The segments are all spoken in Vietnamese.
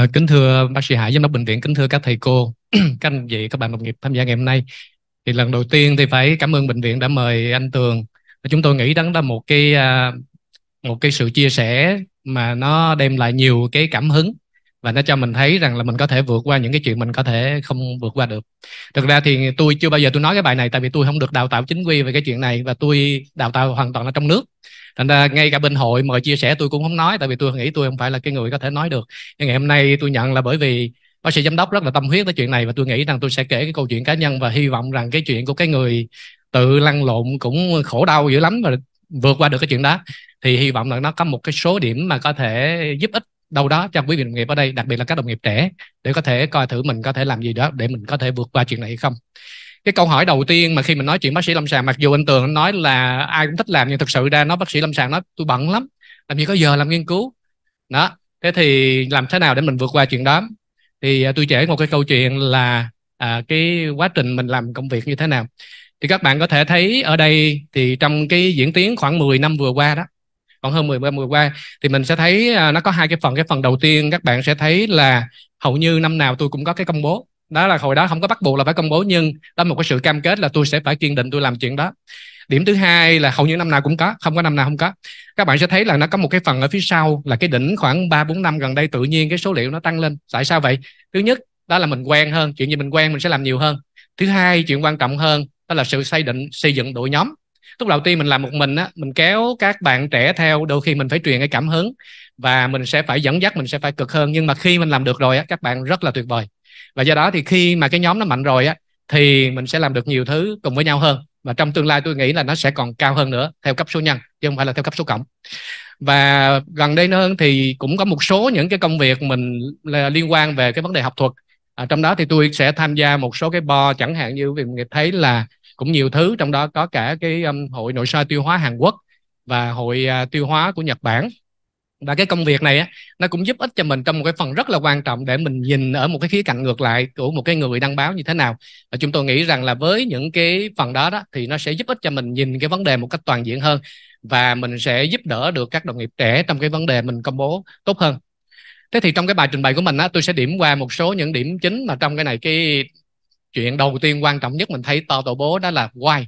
À, kính thưa bác sĩ Hải, giám đốc bệnh viện, kính thưa các thầy cô, các anh chị, các bạn đồng nghiệp tham gia ngày hôm nay. Thì lần đầu tiên thì phải cảm ơn bệnh viện đã mời anh Tường. Chúng tôi nghĩ đó là một cái à, một cái sự chia sẻ mà nó đem lại nhiều cái cảm hứng và nó cho mình thấy rằng là mình có thể vượt qua những cái chuyện mình có thể không vượt qua được thực ra thì tôi chưa bao giờ tôi nói cái bài này tại vì tôi không được đào tạo chính quy về cái chuyện này và tôi đào tạo hoàn toàn là trong nước thành ra ngay cả bên hội mời chia sẻ tôi cũng không nói tại vì tôi nghĩ tôi không phải là cái người có thể nói được nhưng ngày hôm nay tôi nhận là bởi vì bác sĩ giám đốc rất là tâm huyết tới chuyện này và tôi nghĩ rằng tôi sẽ kể cái câu chuyện cá nhân và hy vọng rằng cái chuyện của cái người tự lăn lộn cũng khổ đau dữ lắm và vượt qua được cái chuyện đó thì hy vọng là nó có một cái số điểm mà có thể giúp ích đâu đó cho quý vị đồng nghiệp ở đây đặc biệt là các đồng nghiệp trẻ để có thể coi thử mình có thể làm gì đó để mình có thể vượt qua chuyện này hay không cái câu hỏi đầu tiên mà khi mình nói chuyện bác sĩ lâm sàng mặc dù anh tường anh nói là ai cũng thích làm nhưng thực sự ra nó bác sĩ lâm sàng nói tôi bận lắm làm gì có giờ làm nghiên cứu đó thế thì làm thế nào để mình vượt qua chuyện đó thì à, tôi kể một cái câu chuyện là à, cái quá trình mình làm công việc như thế nào thì các bạn có thể thấy ở đây thì trong cái diễn tiến khoảng 10 năm vừa qua đó khoảng hơn 10 năm vừa qua thì mình sẽ thấy à, nó có hai cái phần cái phần đầu tiên các bạn sẽ thấy là hầu như năm nào tôi cũng có cái công bố đó là hồi đó không có bắt buộc là phải công bố nhưng đó là một cái sự cam kết là tôi sẽ phải kiên định tôi làm chuyện đó điểm thứ hai là hầu như năm nào cũng có không có năm nào không có các bạn sẽ thấy là nó có một cái phần ở phía sau là cái đỉnh khoảng 3 bốn năm gần đây tự nhiên cái số liệu nó tăng lên tại sao vậy thứ nhất đó là mình quen hơn chuyện gì mình quen mình sẽ làm nhiều hơn thứ hai chuyện quan trọng hơn đó là sự xây định xây dựng đội nhóm lúc đầu tiên mình làm một mình á mình kéo các bạn trẻ theo đôi khi mình phải truyền cái cảm hứng và mình sẽ phải dẫn dắt mình sẽ phải cực hơn nhưng mà khi mình làm được rồi á các bạn rất là tuyệt vời và do đó thì khi mà cái nhóm nó mạnh rồi á thì mình sẽ làm được nhiều thứ cùng với nhau hơn và trong tương lai tôi nghĩ là nó sẽ còn cao hơn nữa theo cấp số nhân chứ không phải là theo cấp số cộng và gần đây hơn thì cũng có một số những cái công việc mình liên quan về cái vấn đề học thuật à, trong đó thì tôi sẽ tham gia một số cái bo chẳng hạn như việc nghiệp thấy là cũng nhiều thứ trong đó có cả cái um, hội nội soi tiêu hóa Hàn Quốc và hội uh, tiêu hóa của Nhật Bản và cái công việc này á nó cũng giúp ích cho mình trong một cái phần rất là quan trọng để mình nhìn ở một cái khía cạnh ngược lại của một cái người đăng báo như thế nào và chúng tôi nghĩ rằng là với những cái phần đó đó thì nó sẽ giúp ích cho mình nhìn cái vấn đề một cách toàn diện hơn và mình sẽ giúp đỡ được các đồng nghiệp trẻ trong cái vấn đề mình công bố tốt hơn thế thì trong cái bài trình bày của mình á tôi sẽ điểm qua một số những điểm chính mà trong cái này cái chuyện đầu tiên quan trọng nhất mình thấy to tổ bố đó là why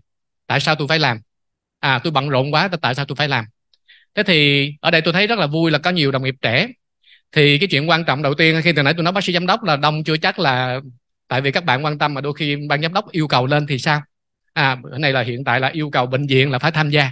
tại sao tôi phải làm à tôi bận rộn quá tại sao tôi phải làm thế thì ở đây tôi thấy rất là vui là có nhiều đồng nghiệp trẻ thì cái chuyện quan trọng đầu tiên khi từ nãy tôi nói bác sĩ giám đốc là đông chưa chắc là tại vì các bạn quan tâm mà đôi khi ban giám đốc yêu cầu lên thì sao à bữa nay là hiện tại là yêu cầu bệnh viện là phải tham gia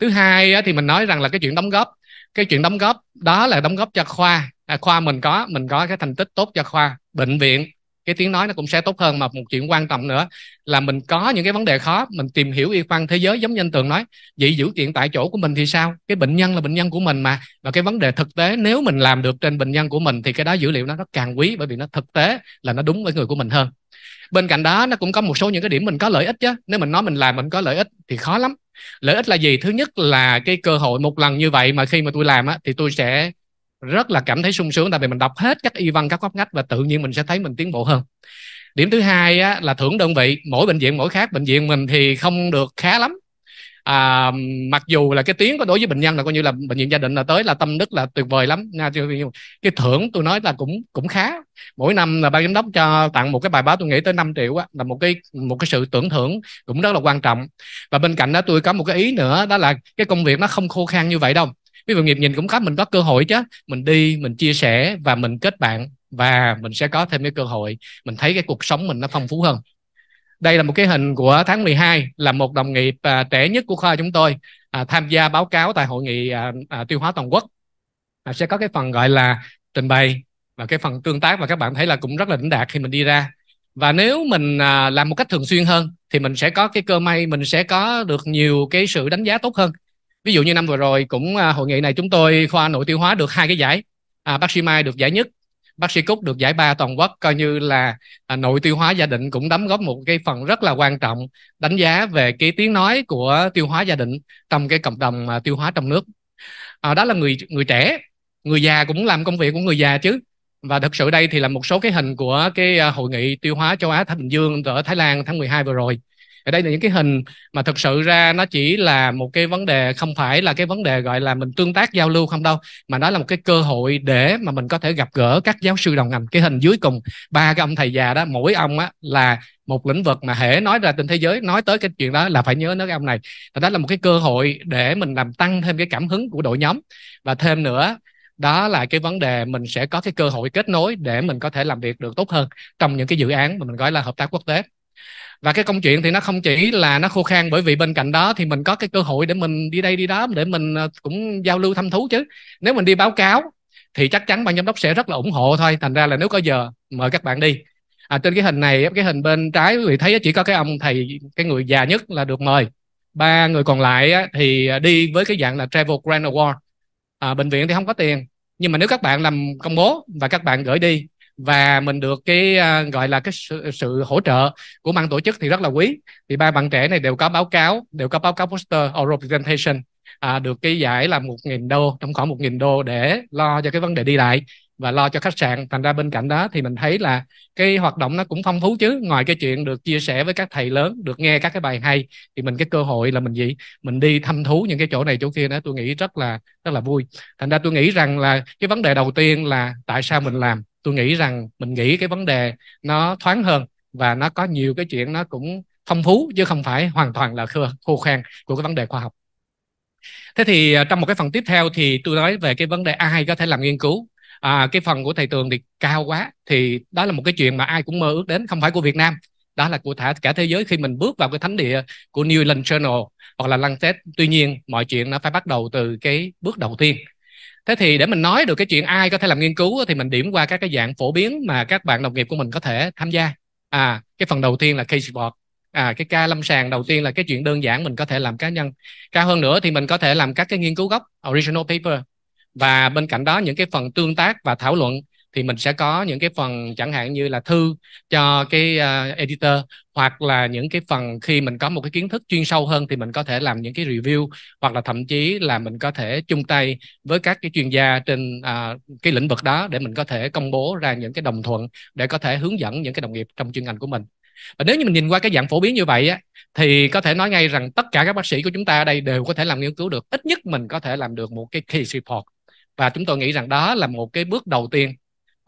thứ hai thì mình nói rằng là cái chuyện đóng góp cái chuyện đóng góp đó là đóng góp cho khoa à, khoa mình có mình có cái thành tích tốt cho khoa bệnh viện cái tiếng nói nó cũng sẽ tốt hơn mà một chuyện quan trọng nữa là mình có những cái vấn đề khó mình tìm hiểu y khoan thế giới giống như anh tường nói vậy giữ kiện tại chỗ của mình thì sao cái bệnh nhân là bệnh nhân của mình mà và cái vấn đề thực tế nếu mình làm được trên bệnh nhân của mình thì cái đó dữ liệu nó rất càng quý bởi vì nó thực tế là nó đúng với người của mình hơn bên cạnh đó nó cũng có một số những cái điểm mình có lợi ích chứ nếu mình nói mình làm mình có lợi ích thì khó lắm lợi ích là gì thứ nhất là cái cơ hội một lần như vậy mà khi mà tôi làm á, thì tôi sẽ rất là cảm thấy sung sướng tại vì mình đọc hết các y văn các góc ngách và tự nhiên mình sẽ thấy mình tiến bộ hơn điểm thứ hai á, là thưởng đơn vị mỗi bệnh viện mỗi khác bệnh viện mình thì không được khá lắm à, mặc dù là cái tiếng có đối với bệnh nhân là coi như là bệnh viện gia đình là tới là tâm đức là tuyệt vời lắm nha cái thưởng tôi nói là cũng cũng khá mỗi năm là ban giám đốc cho tặng một cái bài báo tôi nghĩ tới 5 triệu á, là một cái một cái sự tưởng thưởng cũng rất là quan trọng và bên cạnh đó tôi có một cái ý nữa đó là cái công việc nó không khô khan như vậy đâu ví dụ nghiệp nhìn cũng khắp mình có cơ hội chứ mình đi mình chia sẻ và mình kết bạn và mình sẽ có thêm cái cơ hội mình thấy cái cuộc sống mình nó phong phú hơn đây là một cái hình của tháng 12 là một đồng nghiệp à, trẻ nhất của khoa chúng tôi à, tham gia báo cáo tại hội nghị à, à, tiêu hóa toàn quốc à, sẽ có cái phần gọi là trình bày và cái phần tương tác và các bạn thấy là cũng rất là đỉnh đạt khi mình đi ra và nếu mình à, làm một cách thường xuyên hơn thì mình sẽ có cái cơ may mình sẽ có được nhiều cái sự đánh giá tốt hơn ví dụ như năm vừa rồi cũng à, hội nghị này chúng tôi khoa nội tiêu hóa được hai cái giải à, bác sĩ mai được giải nhất bác sĩ cúc được giải ba toàn quốc coi như là à, nội tiêu hóa gia đình cũng đóng góp một cái phần rất là quan trọng đánh giá về cái tiếng nói của tiêu hóa gia đình trong cái cộng đồng à, tiêu hóa trong nước à, đó là người người trẻ người già cũng làm công việc của người già chứ và thực sự đây thì là một số cái hình của cái à, hội nghị tiêu hóa châu Á Thái Bình Dương ở Thái Lan tháng 12 vừa rồi thì đây là những cái hình mà thực sự ra nó chỉ là một cái vấn đề không phải là cái vấn đề gọi là mình tương tác giao lưu không đâu mà nó là một cái cơ hội để mà mình có thể gặp gỡ các giáo sư đồng ngành cái hình dưới cùng ba cái ông thầy già đó mỗi ông á là một lĩnh vực mà hễ nói ra trên thế giới nói tới cái chuyện đó là phải nhớ đến cái ông này đó là một cái cơ hội để mình làm tăng thêm cái cảm hứng của đội nhóm và thêm nữa đó là cái vấn đề mình sẽ có cái cơ hội kết nối để mình có thể làm việc được tốt hơn trong những cái dự án mà mình gọi là hợp tác quốc tế và cái công chuyện thì nó không chỉ là nó khô khan bởi vì bên cạnh đó thì mình có cái cơ hội để mình đi đây đi đó để mình ờ, cũng giao lưu thăm thú chứ nếu mình đi báo cáo thì chắc chắn ban giám đốc sẽ rất là ủng hộ thôi thành ra là nếu có giờ mời các bạn đi à, trên cái hình này cái hình bên trái quý vị thấy chỉ có cái ông thầy cái người già nhất là được mời ba người còn lại thì à, đi với cái dạng là travel grant award à, bệnh viện thì không có tiền nhưng mà nếu các bạn làm công bố và các bạn gửi đi và mình được cái uh, gọi là cái sự, sự hỗ trợ của ban tổ chức thì rất là quý thì ba bạn trẻ này đều có báo cáo đều có báo cáo poster oral presentation à, được cái giải là một nghìn đô trong khoảng một nghìn đô để lo cho cái vấn đề đi lại và lo cho khách sạn thành ra bên cạnh đó thì mình thấy là cái hoạt động nó cũng phong phú chứ ngoài cái chuyện được chia sẻ với các thầy lớn được nghe các cái bài hay thì mình cái cơ hội là mình gì mình đi thăm thú những cái chỗ này chỗ kia nữa tôi nghĩ rất là rất là vui thành ra tôi nghĩ rằng là cái vấn đề đầu tiên là tại sao mình làm tôi nghĩ rằng mình nghĩ cái vấn đề nó thoáng hơn và nó có nhiều cái chuyện nó cũng phong phú chứ không phải hoàn toàn là khô khan của cái vấn đề khoa học thế thì à, trong một cái phần tiếp theo thì tôi nói về cái vấn đề ai có thể làm nghiên cứu à, cái phần của thầy tường thì cao quá thì đó là một cái chuyện mà ai cũng mơ ước đến không phải của việt nam đó là của thả cả thế giới khi mình bước vào cái thánh địa của New England Journal hoặc là Lancet. Tuy nhiên mọi chuyện nó phải bắt đầu từ cái bước đầu tiên thế thì để mình nói được cái chuyện ai có thể làm nghiên cứu thì mình điểm qua các cái dạng phổ biến mà các bạn đồng nghiệp của mình có thể tham gia à cái phần đầu tiên là case report à cái ca lâm sàng đầu tiên là cái chuyện đơn giản mình có thể làm cá nhân cao hơn nữa thì mình có thể làm các cái nghiên cứu gốc original paper và bên cạnh đó những cái phần tương tác và thảo luận thì mình sẽ có những cái phần chẳng hạn như là thư cho cái uh, editor hoặc là những cái phần khi mình có một cái kiến thức chuyên sâu hơn thì mình có thể làm những cái review hoặc là thậm chí là mình có thể chung tay với các cái chuyên gia trên uh, cái lĩnh vực đó để mình có thể công bố ra những cái đồng thuận để có thể hướng dẫn những cái đồng nghiệp trong chuyên ngành của mình và nếu như mình nhìn qua cái dạng phổ biến như vậy á thì có thể nói ngay rằng tất cả các bác sĩ của chúng ta ở đây đều có thể làm nghiên cứu được ít nhất mình có thể làm được một cái case report và chúng tôi nghĩ rằng đó là một cái bước đầu tiên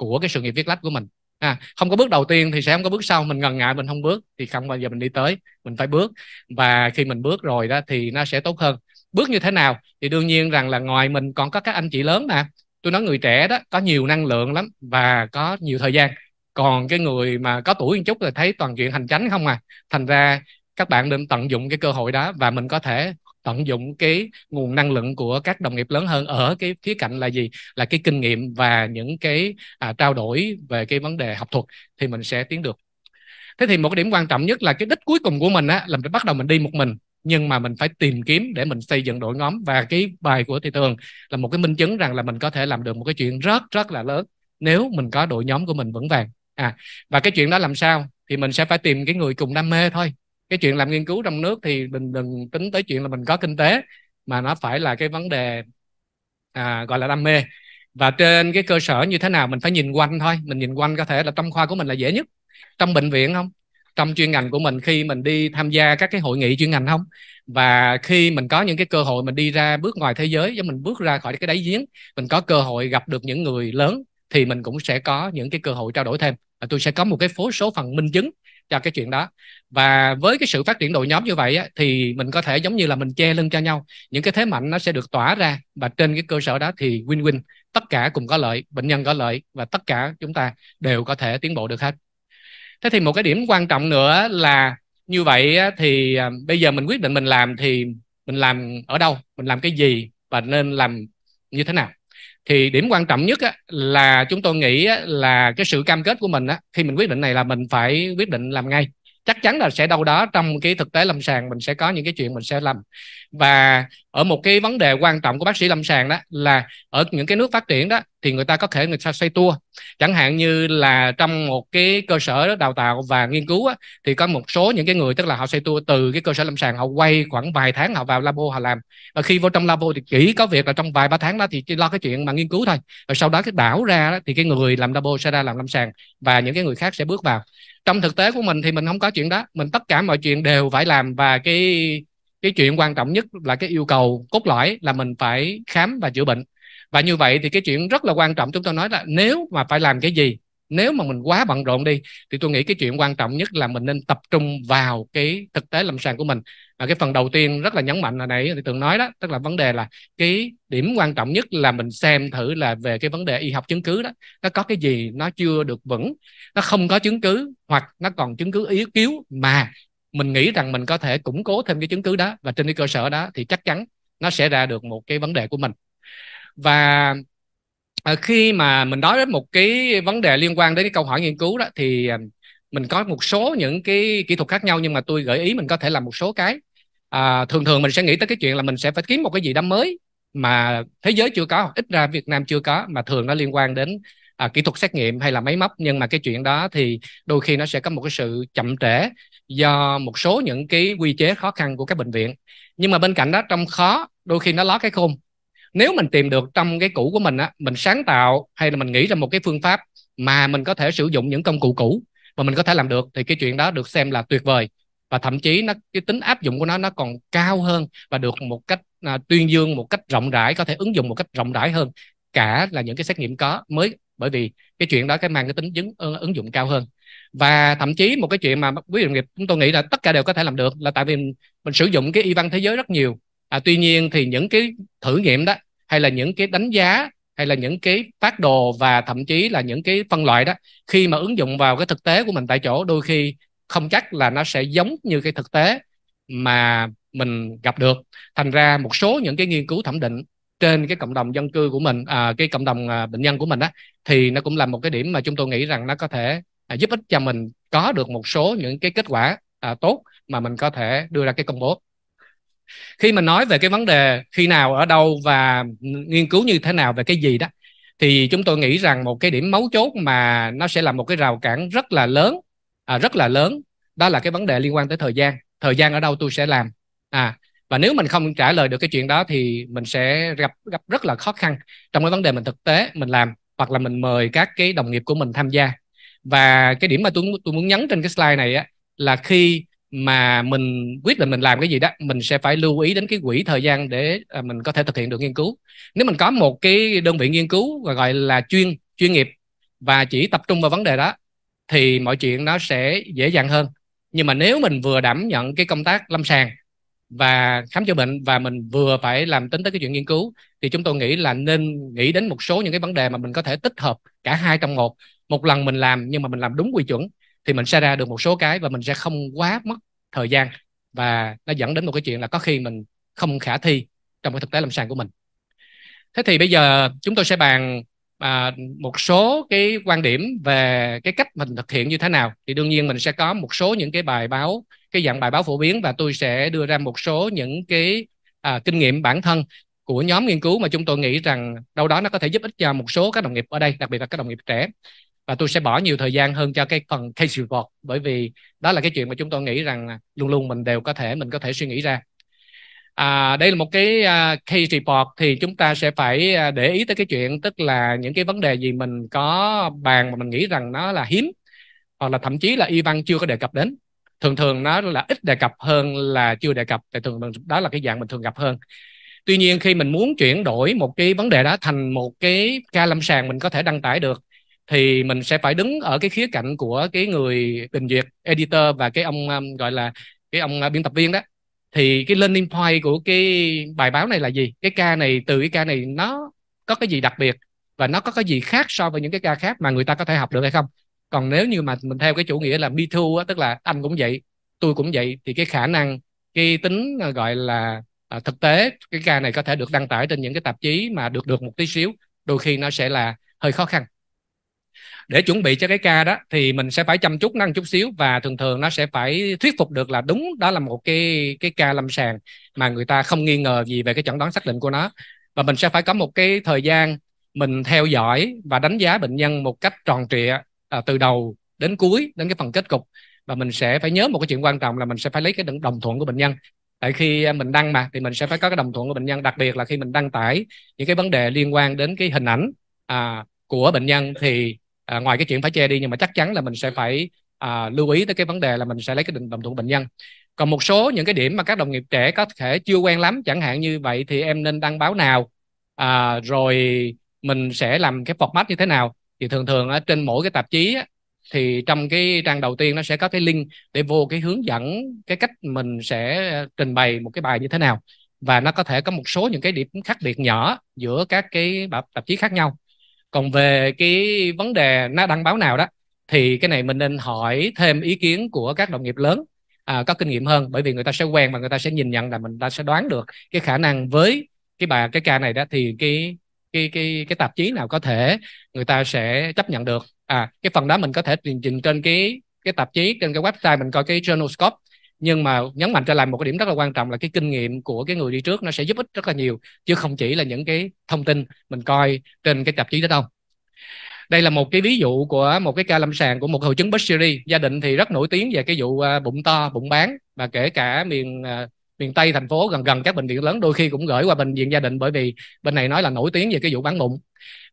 của cái sự nghiệp viết lách của mình à, không có bước đầu tiên thì sẽ không có bước sau mình ngần ngại mình không bước thì không bao giờ mình đi tới mình phải bước và khi mình bước rồi đó thì nó sẽ tốt hơn bước như thế nào thì đương nhiên rằng là ngoài mình còn có các anh chị lớn mà tôi nói người trẻ đó có nhiều năng lượng lắm và có nhiều thời gian còn cái người mà có tuổi một chút là thấy toàn chuyện hành chánh không à thành ra các bạn nên tận dụng cái cơ hội đó và mình có thể tận dụng cái nguồn năng lượng của các đồng nghiệp lớn hơn ở cái khía cạnh là gì là cái kinh nghiệm và những cái à, trao đổi về cái vấn đề học thuật thì mình sẽ tiến được thế thì một cái điểm quan trọng nhất là cái đích cuối cùng của mình á là mình bắt đầu mình đi một mình nhưng mà mình phải tìm kiếm để mình xây dựng đội nhóm và cái bài của thị tường là một cái minh chứng rằng là mình có thể làm được một cái chuyện rất rất là lớn nếu mình có đội nhóm của mình vững vàng à và cái chuyện đó làm sao thì mình sẽ phải tìm cái người cùng đam mê thôi cái chuyện làm nghiên cứu trong nước thì đừng đừng tính tới chuyện là mình có kinh tế mà nó phải là cái vấn đề à, gọi là đam mê và trên cái cơ sở như thế nào mình phải nhìn quanh thôi mình nhìn quanh có thể là trong khoa của mình là dễ nhất trong bệnh viện không trong chuyên ngành của mình khi mình đi tham gia các cái hội nghị chuyên ngành không và khi mình có những cái cơ hội mình đi ra bước ngoài thế giới giống mình bước ra khỏi cái đáy giếng mình có cơ hội gặp được những người lớn thì mình cũng sẽ có những cái cơ hội trao đổi thêm và tôi sẽ có một cái phố số phần minh chứng cho cái chuyện đó và với cái sự phát triển đội nhóm như vậy á, thì mình có thể giống như là mình che lưng cho nhau những cái thế mạnh nó sẽ được tỏa ra và trên cái cơ sở đó thì win-win tất cả cùng có lợi bệnh nhân có lợi và tất cả chúng ta đều có thể tiến bộ được hết thế thì một cái điểm quan trọng nữa là như vậy á, thì à, bây giờ mình quyết định mình làm thì mình làm ở đâu mình làm cái gì và nên làm như thế nào thì điểm quan trọng nhất á, là chúng tôi nghĩ á, là cái sự cam kết của mình á, khi mình quyết định này là mình phải quyết định làm ngay chắc chắn là sẽ đâu đó trong cái thực tế lâm sàng mình sẽ có những cái chuyện mình sẽ làm và ở một cái vấn đề quan trọng của bác sĩ lâm sàng đó là ở những cái nước phát triển đó thì người ta có thể người ta xây tour chẳng hạn như là trong một cái cơ sở đào tạo và nghiên cứu á, thì có một số những cái người tức là họ xây tour từ cái cơ sở lâm sàng họ quay khoảng vài tháng họ vào labo họ làm và khi vô trong labo thì chỉ có việc là trong vài ba tháng đó thì chỉ lo cái chuyện mà nghiên cứu thôi và sau đó cái đảo ra đó, thì cái người làm labo sẽ ra làm lâm sàng và những cái người khác sẽ bước vào trong thực tế của mình thì mình không có chuyện đó mình tất cả mọi chuyện đều phải làm và cái cái chuyện quan trọng nhất là cái yêu cầu cốt lõi là mình phải khám và chữa bệnh và như vậy thì cái chuyện rất là quan trọng chúng tôi nói là nếu mà phải làm cái gì nếu mà mình quá bận rộn đi thì tôi nghĩ cái chuyện quan trọng nhất là mình nên tập trung vào cái thực tế lâm sàng của mình và cái phần đầu tiên rất là nhấn mạnh là nãy thì tường nói đó tức là vấn đề là cái điểm quan trọng nhất là mình xem thử là về cái vấn đề y học chứng cứ đó nó có cái gì nó chưa được vững nó không có chứng cứ hoặc nó còn chứng cứ yếu yếu mà mình nghĩ rằng mình có thể củng cố thêm cái chứng cứ đó và trên cái cơ sở đó thì chắc chắn nó sẽ ra được một cái vấn đề của mình và ờ, khi mà mình nói đến một cái vấn đề liên quan đến cái câu hỏi nghiên cứu đó thì ờ, mình có một số những cái kỹ thuật khác nhau nhưng mà tôi gợi ý mình có thể làm một số cái à, thường thường mình sẽ nghĩ tới cái chuyện là mình sẽ phải kiếm một cái gì đó mới mà thế giới chưa có ít ra Việt Nam chưa có mà thường nó liên quan đến à, kỹ thuật xét nghiệm hay là máy móc nhưng mà cái chuyện đó thì đôi khi nó sẽ có một cái sự chậm trễ do một số những cái quy chế khó khăn của các bệnh viện nhưng mà bên cạnh đó trong khó đôi khi nó ló cái khôn nếu mình tìm được trong cái cũ của mình á mình sáng tạo hay là mình nghĩ ra một cái phương pháp mà mình có thể sử dụng những công cụ cũ và mình có thể làm được thì cái chuyện đó được xem là tuyệt vời và thậm chí nó cái tính áp dụng của nó nó còn cao hơn và được một cách à, tuyên dương một cách rộng rãi có thể ứng dụng một cách rộng rãi hơn cả là những cái xét nghiệm có mới bởi vì cái chuyện đó cái mang cái tính ứng, ứng dụng cao hơn và thậm chí một cái chuyện mà quý đồng nghiệp chúng tôi nghĩ là tất cả đều có thể làm được là tại vì mình, mình sử dụng cái y văn thế giới rất nhiều à, tuy nhiên thì những cái thử nghiệm đó hay là những cái đánh giá hay là những cái phát đồ và thậm chí là những cái phân loại đó khi mà ứng dụng vào cái thực tế của mình tại chỗ đôi khi không chắc là nó sẽ giống như cái thực tế mà mình gặp được thành ra một số những cái nghiên cứu thẩm định trên cái cộng đồng dân cư của mình à, cái cộng đồng à, bệnh nhân của mình á thì nó cũng là một cái điểm mà chúng tôi nghĩ rằng nó có thể à, giúp ích cho mình có được một số những cái kết quả à, tốt mà mình có thể đưa ra cái công bố khi mình nói về cái vấn đề khi nào ở đâu và nghiên cứu như thế nào về cái gì đó thì chúng tôi nghĩ rằng một cái điểm mấu chốt mà nó sẽ là một cái rào cản rất là lớn à, rất là lớn đó là cái vấn đề liên quan tới thời gian thời gian ở đâu tôi sẽ làm à và nếu mình không trả lời được cái chuyện đó thì mình sẽ gặp gặp rất là khó khăn trong cái vấn đề mình thực tế mình làm hoặc là mình mời các cái đồng nghiệp của mình tham gia và cái điểm mà tôi tôi muốn nhấn trên cái slide này á là khi mà mình quyết định mình làm cái gì đó mình sẽ phải lưu ý đến cái quỹ thời gian để à, mình có thể thực hiện được nghiên cứu nếu mình có một cái đơn vị nghiên cứu gọi là chuyên chuyên nghiệp và chỉ tập trung vào vấn đề đó thì mọi chuyện nó sẽ dễ dàng hơn nhưng mà nếu mình vừa đảm nhận cái công tác lâm sàng và khám chữa bệnh và mình vừa phải làm tính tới cái chuyện nghiên cứu thì chúng tôi nghĩ là nên nghĩ đến một số những cái vấn đề mà mình có thể tích hợp cả hai trong một một lần mình làm nhưng mà mình làm đúng quy chuẩn thì mình sẽ ra được một số cái và mình sẽ không quá mất thời gian và nó dẫn đến một cái chuyện là có khi mình không khả thi trong cái thực tế lâm sàng của mình thế thì bây giờ chúng tôi sẽ bàn à, một số cái quan điểm về cái cách mình thực hiện như thế nào thì đương nhiên mình sẽ có một số những cái bài báo cái dạng bài báo phổ biến và tôi sẽ đưa ra một số những cái à, kinh nghiệm bản thân của nhóm nghiên cứu mà chúng tôi nghĩ rằng đâu đó nó có thể giúp ích cho một số các đồng nghiệp ở đây đặc biệt là các đồng nghiệp trẻ và tôi sẽ bỏ nhiều thời gian hơn cho cái phần case report bởi vì đó là cái chuyện mà chúng tôi nghĩ rằng luôn luôn mình đều có thể mình có thể suy nghĩ ra à, đây là một cái à, case report thì chúng ta sẽ phải à, để ý tới cái chuyện tức là những cái vấn đề gì mình có bàn mà mình nghĩ rằng nó là hiếm hoặc là thậm chí là y văn chưa có đề cập đến thường thường nó là ít đề cập hơn là chưa đề cập tại thường đó là cái dạng mình thường gặp hơn tuy nhiên khi mình muốn chuyển đổi một cái vấn đề đó thành một cái ca lâm sàng mình có thể đăng tải được thì mình sẽ phải đứng ở cái khía cạnh của cái người bình duyệt editor và cái ông um, gọi là cái ông uh, biên tập viên đó thì cái learning point của cái bài báo này là gì cái ca này từ cái ca này nó có cái gì đặc biệt và nó có cái gì khác so với những cái ca khác mà người ta có thể học được hay không còn nếu như mà mình theo cái chủ nghĩa là me too á, tức là anh cũng vậy tôi cũng vậy thì cái khả năng cái tính à, gọi là à, thực tế cái ca này có thể được đăng tải trên những cái tạp chí mà được được một tí xíu đôi khi nó sẽ là hơi khó khăn để chuẩn bị cho cái ca đó thì mình sẽ phải chăm chút năng chút xíu và thường thường nó sẽ phải thuyết phục được là đúng đó là một cái cái ca lâm sàng mà người ta không nghi ngờ gì về cái chẩn đoán xác định của nó và mình sẽ phải có một cái thời gian mình theo dõi và đánh giá bệnh nhân một cách tròn trịa à, từ đầu đến cuối đến cái phần kết cục và mình sẽ phải nhớ một cái chuyện quan trọng là mình sẽ phải lấy cái đồng thuận của bệnh nhân tại khi à, mình đăng mà thì mình sẽ phải có cái đồng thuận của bệnh nhân đặc biệt là khi mình đăng tải những cái vấn đề liên quan đến cái hình ảnh à, của bệnh nhân thì à, ngoài cái chuyện phải che đi nhưng mà chắc chắn là mình sẽ phải à, lưu ý tới cái vấn đề là mình sẽ lấy cái đồng thuận bệnh nhân còn một số những cái điểm mà các đồng nghiệp trẻ có thể chưa quen lắm chẳng hạn như vậy thì em nên đăng báo nào à, rồi mình sẽ làm cái format như thế nào thì thường thường ở trên mỗi cái tạp chí á, thì trong cái trang đầu tiên nó sẽ có cái link để vô cái hướng dẫn cái cách mình sẽ ờ, trình bày một cái bài như thế nào và nó có thể có một số những cái điểm khác biệt nhỏ giữa các cái tạp chí khác nhau còn về cái vấn đề nó đăng báo nào đó thì cái này mình nên hỏi thêm ý kiến của các đồng nghiệp lớn à, có kinh nghiệm hơn bởi vì người ta sẽ quen và người ta sẽ nhìn nhận là mình ta sẽ đoán được cái khả năng với cái bài cái ca này đó thì cái cái cái cái tạp chí nào có thể người ta sẽ chấp nhận được à cái phần đó mình có thể tìm trình trên cái cái tạp chí trên cái website mình coi cái journal scope nhưng mà nhấn mạnh trở lại một cái điểm rất là quan trọng là cái kinh nghiệm của cái người đi trước nó sẽ giúp ích rất là nhiều chứ không chỉ là những cái thông tin mình coi trên cái tạp chí đó đâu đây là một cái ví dụ của một cái ca lâm sàng của một hội chứng Bushiri gia đình thì rất nổi tiếng về cái vụ à, bụng to bụng bán và kể cả miền à, miền tây thành phố gần gần các bệnh viện lớn đôi khi cũng gửi qua bệnh viện gia đình bởi vì bên này nói là nổi tiếng về cái vụ bán bụng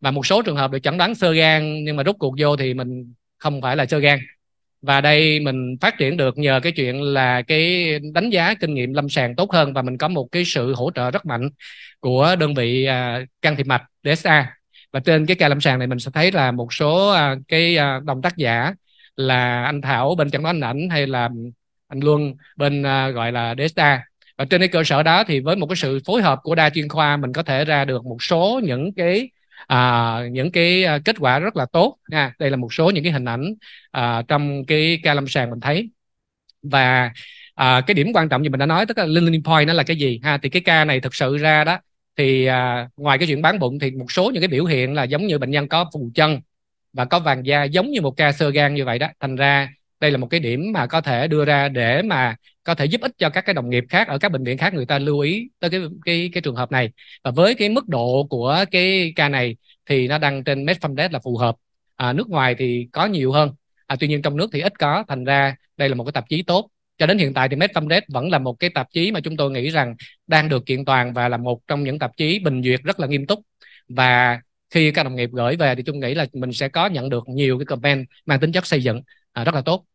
và một số trường hợp được chẩn đoán sơ gan nhưng mà rút cuộc vô thì mình không phải là sơ gan và đây mình phát triển được nhờ cái chuyện là cái đánh giá kinh nghiệm lâm sàng tốt hơn và mình có một cái sự hỗ trợ rất mạnh của đơn vị à, can thiệp mạch DSA và trên cái ca lâm sàng này mình sẽ thấy là một số à, cái à, đồng tác giả là anh Thảo bên chẳng đoán ảnh hay là anh Luân bên à, gọi là DSA và trên cái cơ sở đó thì với một cái sự phối hợp của đa chuyên khoa mình có thể ra được một số những cái à, những cái à, kết quả rất là tốt nha đây là một số những cái hình ảnh à, trong cái ca lâm sàng mình thấy và à, cái điểm quan trọng như mình đã nói tức là learning point nó là cái gì ha thì cái ca này thực sự ra đó thì à, ngoài cái chuyện bán bụng thì một số những cái biểu hiện là giống như bệnh nhân có phù chân và có vàng da giống như một ca sơ gan như vậy đó thành ra đây là một cái điểm mà có thể đưa ra để mà có thể giúp ích cho các cái đồng nghiệp khác ở các bệnh viện khác người ta lưu ý tới cái cái cái trường hợp này và với cái mức độ của cái ca này thì nó đăng trên Medfunded là phù hợp à, nước ngoài thì có nhiều hơn à, tuy nhiên trong nước thì ít có thành ra đây là một cái tạp chí tốt cho đến hiện tại thì Medfunded vẫn là một cái tạp chí mà chúng tôi nghĩ rằng đang được kiện toàn và là một trong những tạp chí bình duyệt rất là nghiêm túc và khi các đồng nghiệp gửi về thì chúng nghĩ là mình sẽ có nhận được nhiều cái comment mang tính chất xây dựng à, rất là tốt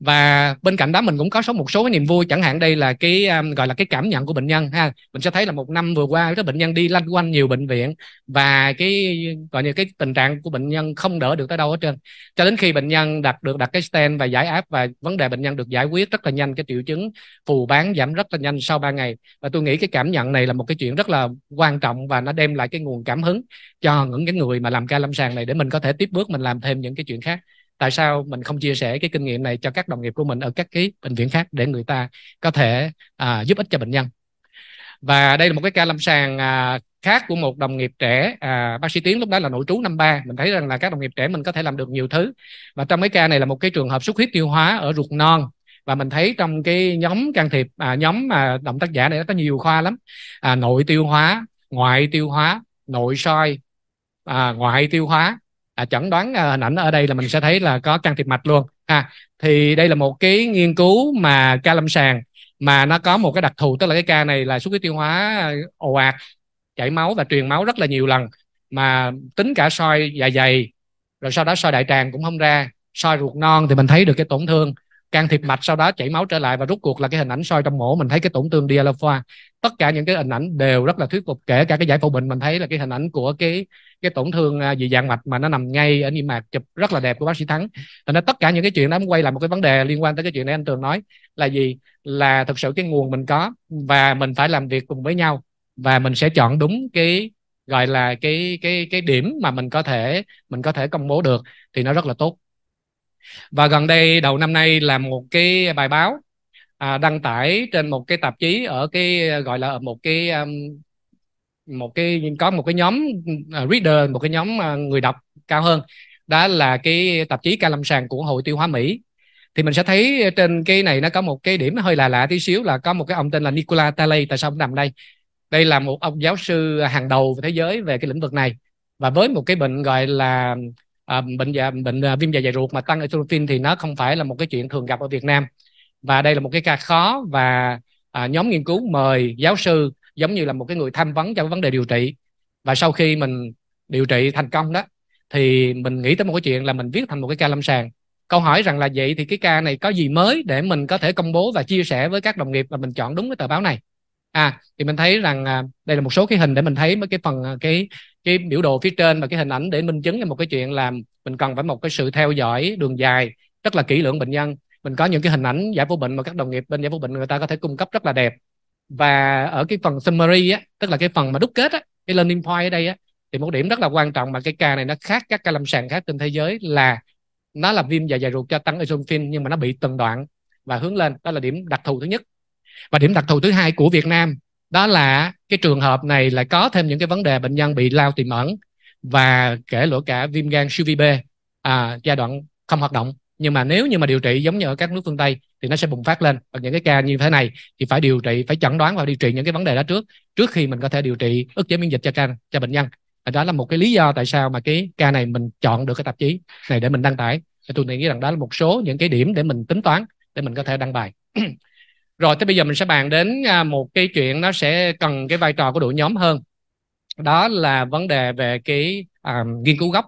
và bên cạnh đó mình cũng có số một số cái niềm vui chẳng hạn đây là cái um, gọi là cái cảm nhận của bệnh nhân ha mình sẽ thấy là một năm vừa qua các bệnh nhân đi lanh quanh nhiều bệnh viện và cái gọi như cái tình trạng của bệnh nhân không đỡ được tới đâu hết trơn cho đến khi bệnh nhân đặt được đặt cái stent và giải áp và vấn đề bệnh nhân được giải quyết rất là nhanh cái triệu chứng phù bán giảm rất là nhanh sau 3 ngày và tôi nghĩ cái cảm nhận này là một cái chuyện rất là quan trọng và nó đem lại cái nguồn cảm hứng cho những cái người mà làm ca lâm sàng này để mình có thể tiếp bước mình làm thêm những cái chuyện khác tại sao mình không chia sẻ cái kinh nghiệm này cho các đồng nghiệp của mình ở các cái bệnh viện khác để người ta có thể à, giúp ích cho bệnh nhân và đây là một cái ca lâm sàng à, khác của một đồng nghiệp trẻ à, bác sĩ tiến lúc đó là nội trú năm ba mình thấy rằng là các đồng nghiệp trẻ mình có thể làm được nhiều thứ và trong cái ca này là một cái trường hợp xuất huyết tiêu hóa ở ruột non và mình thấy trong cái nhóm can thiệp à, nhóm mà động tác giả này nó có nhiều khoa lắm à, nội tiêu hóa ngoại tiêu hóa nội soi à, ngoại tiêu hóa à, chẩn đoán à, hình ảnh ở đây là mình sẽ thấy là có can thiệp mạch luôn ha thì đây là một cái nghiên cứu mà ca lâm sàng mà nó có một cái đặc thù tức là cái ca này là xuất huyết tiêu hóa ồ ạt chảy máu và truyền máu rất là nhiều lần mà tính cả soi dạ dày rồi sau đó soi đại tràng cũng không ra soi ruột non thì mình thấy được cái tổn thương can thiệp mạch sau đó chảy máu trở lại và rút cuộc là cái hình ảnh soi trong mổ mình thấy cái tổn thương diaphragm tất cả những cái hình ảnh đều rất là thuyết phục kể cả cái giải phẫu bệnh mình thấy là cái hình ảnh của cái cái tổn thương à, dị dạng mạch mà nó nằm ngay ở niêm mạc chụp rất là đẹp của bác sĩ thắng thì ra tất cả những cái chuyện đó quay lại một cái vấn đề liên quan tới cái chuyện này anh tường nói là gì là thực sự cái nguồn mình có và mình phải làm việc cùng với nhau và mình sẽ chọn đúng cái gọi là cái cái cái điểm mà mình có thể mình có thể công bố được thì nó rất là tốt và gần đây đầu năm nay làm một cái bài báo à, đăng tải trên một cái tạp chí ở cái gọi là một cái um, một cái có một cái nhóm à, reader một cái nhóm à, người đọc cao hơn đó là cái tạp chí ca lâm sàng của hội tiêu hóa mỹ thì mình sẽ thấy trên cái này nó có một cái điểm hơi lạ lạ tí xíu là có một cái ông tên là nikola Taley tại sao ông nằm đây đây là một ông giáo sư hàng đầu thế giới về cái lĩnh vực này và với một cái bệnh gọi là À, bệnh dạ, bệnh à, viêm dạ dày ruột mà tăng insulin thì nó không phải là một cái chuyện thường gặp ở Việt Nam và đây là một cái ca khó và à, nhóm nghiên cứu mời giáo sư giống như là một cái người tham vấn cho vấn đề điều trị và sau khi mình điều trị thành công đó thì mình nghĩ tới một cái chuyện là mình viết thành một cái ca lâm sàng câu hỏi rằng là vậy thì cái ca này có gì mới để mình có thể công bố và chia sẻ với các đồng nghiệp và mình chọn đúng cái tờ báo này à thì mình thấy rằng à, đây là một số cái hình để mình thấy mấy cái phần à, cái cái biểu đồ phía trên và cái hình ảnh để minh chứng cho một cái chuyện làm mình cần phải một cái sự theo dõi đường dài rất là kỹ lưỡng bệnh nhân mình có những cái hình ảnh giải phẫu bệnh mà các đồng nghiệp bên giải phẫu bệnh người ta có thể cung cấp rất là đẹp và ở cái phần summary á tức là cái phần mà đúc kết á cái learning point ở đây á thì một điểm rất là quan trọng mà cái ca này nó khác các ca lâm sàng khác trên thế giới là nó là viêm dạ dày ruột cho tăng eosinophil nhưng mà nó bị từng đoạn và hướng lên đó là điểm đặc thù thứ nhất và điểm đặc thù thứ hai của Việt Nam đó là cái trường hợp này là có thêm những cái vấn đề bệnh nhân bị lao tiềm ẩn và kể lỗ cả viêm gan siêu vi B à, giai đoạn không hoạt động nhưng mà nếu như mà điều trị giống như ở các nước phương Tây thì nó sẽ bùng phát lên và những cái ca như thế này thì phải điều trị phải chẩn đoán và điều trị những cái vấn đề đó trước trước khi mình có thể điều trị ức chế miễn dịch cho ca cho bệnh nhân và đó là một cái lý do tại sao mà cái ca này mình chọn được cái tạp chí này để mình đăng tải thì tôi nghĩ rằng đó là một số những cái điểm để mình tính toán để mình có thể đăng bài rồi tới bây giờ mình sẽ bàn đến à, một cái chuyện nó sẽ cần cái vai trò của đội nhóm hơn đó là vấn đề về cái à, nghiên cứu gốc